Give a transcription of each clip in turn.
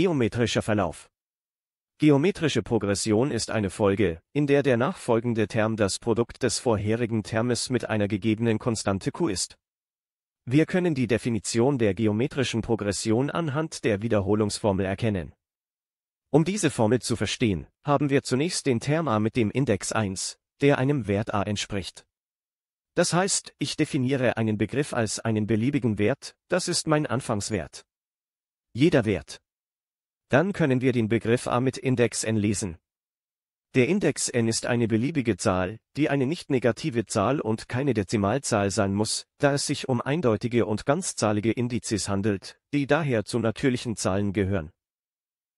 Geometrischer Verlauf. Geometrische Progression ist eine Folge, in der der nachfolgende Term das Produkt des vorherigen Termes mit einer gegebenen Konstante q ist. Wir können die Definition der geometrischen Progression anhand der Wiederholungsformel erkennen. Um diese Formel zu verstehen, haben wir zunächst den Term a mit dem Index 1, der einem Wert a entspricht. Das heißt, ich definiere einen Begriff als einen beliebigen Wert, das ist mein Anfangswert. Jeder Wert, dann können wir den Begriff A mit Index n lesen. Der Index n ist eine beliebige Zahl, die eine nicht negative Zahl und keine Dezimalzahl sein muss, da es sich um eindeutige und ganzzahlige Indizes handelt, die daher zu natürlichen Zahlen gehören.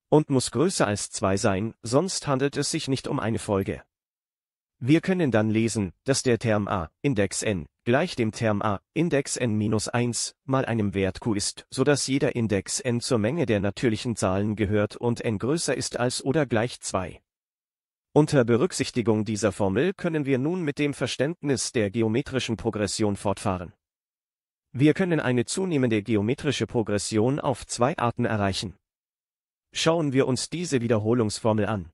Und muss größer als 2 sein, sonst handelt es sich nicht um eine Folge. Wir können dann lesen, dass der Term a, Index n, gleich dem Term a, Index n minus 1, mal einem Wert q ist, so dass jeder Index n zur Menge der natürlichen Zahlen gehört und n größer ist als oder gleich 2. Unter Berücksichtigung dieser Formel können wir nun mit dem Verständnis der geometrischen Progression fortfahren. Wir können eine zunehmende geometrische Progression auf zwei Arten erreichen. Schauen wir uns diese Wiederholungsformel an.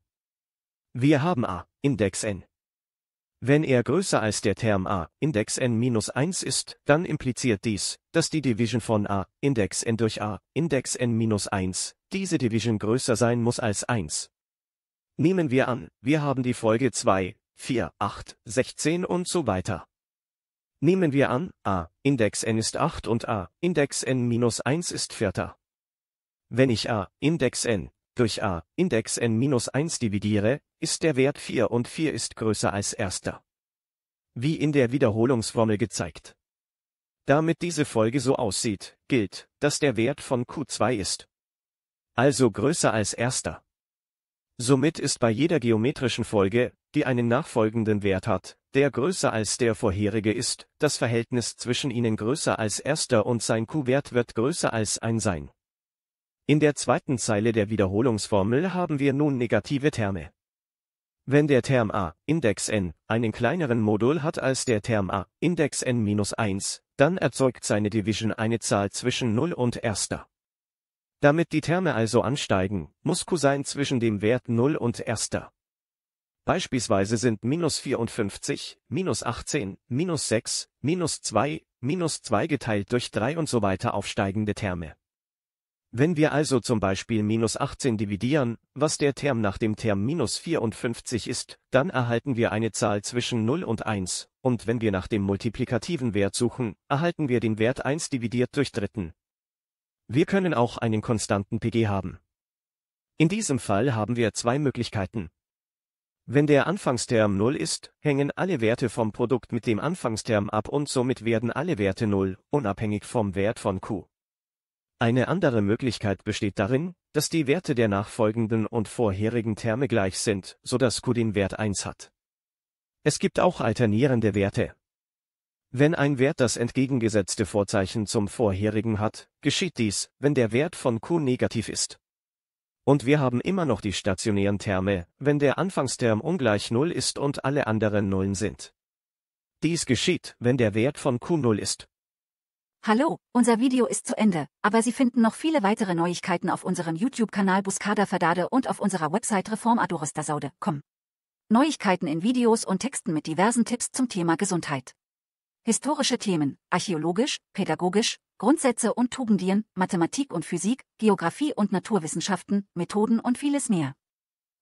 Wir haben a, Index n, wenn er größer als der Term A, Index n-1 ist, dann impliziert dies, dass die Division von A, Index n durch A, Index n-1, diese Division größer sein muss als 1. Nehmen wir an, wir haben die Folge 2, 4, 8, 16 und so weiter. Nehmen wir an, A, Index n ist 8 und A, Index n-1 ist 4. Wenn ich A, Index n, durch A, Index n-1 dividiere, ist der Wert 4 und 4 ist größer als erster. Wie in der Wiederholungsformel gezeigt. Damit diese Folge so aussieht, gilt, dass der Wert von Q2 ist. Also größer als erster. Somit ist bei jeder geometrischen Folge, die einen nachfolgenden Wert hat, der größer als der vorherige ist, das Verhältnis zwischen ihnen größer als erster und sein Q-Wert wird größer als ein sein. In der zweiten Zeile der Wiederholungsformel haben wir nun negative Terme. Wenn der Term A, Index n, einen kleineren Modul hat als der Term A, Index n-1, dann erzeugt seine Division eine Zahl zwischen 0 und 1. Damit die Terme also ansteigen, muss Cosin zwischen dem Wert 0 und 1. Beispielsweise sind minus 54, minus 18, minus 6, minus 2, minus 2 geteilt durch 3 und so weiter aufsteigende Terme. Wenn wir also zum Beispiel minus 18 dividieren, was der Term nach dem Term minus 54 ist, dann erhalten wir eine Zahl zwischen 0 und 1, und wenn wir nach dem multiplikativen Wert suchen, erhalten wir den Wert 1 dividiert durch Dritten. Wir können auch einen konstanten PG haben. In diesem Fall haben wir zwei Möglichkeiten. Wenn der Anfangsterm 0 ist, hängen alle Werte vom Produkt mit dem Anfangsterm ab und somit werden alle Werte 0, unabhängig vom Wert von Q. Eine andere Möglichkeit besteht darin, dass die Werte der nachfolgenden und vorherigen Terme gleich sind, so dass Q den Wert 1 hat. Es gibt auch alternierende Werte. Wenn ein Wert das entgegengesetzte Vorzeichen zum vorherigen hat, geschieht dies, wenn der Wert von Q negativ ist. Und wir haben immer noch die stationären Terme, wenn der Anfangsterm ungleich 0 ist und alle anderen Nullen sind. Dies geschieht, wenn der Wert von Q 0 ist. Hallo, unser Video ist zu Ende, aber Sie finden noch viele weitere Neuigkeiten auf unserem YouTube-Kanal Buscada Verdade und auf unserer Website reformadorostasaude.com. Neuigkeiten in Videos und Texten mit diversen Tipps zum Thema Gesundheit. Historische Themen, archäologisch, pädagogisch, Grundsätze und Tugendien, Mathematik und Physik, Geografie und Naturwissenschaften, Methoden und vieles mehr.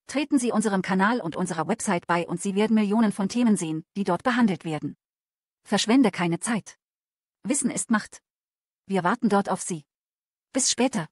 Treten Sie unserem Kanal und unserer Website bei und Sie werden Millionen von Themen sehen, die dort behandelt werden. Verschwende keine Zeit. Wissen ist Macht. Wir warten dort auf Sie. Bis später.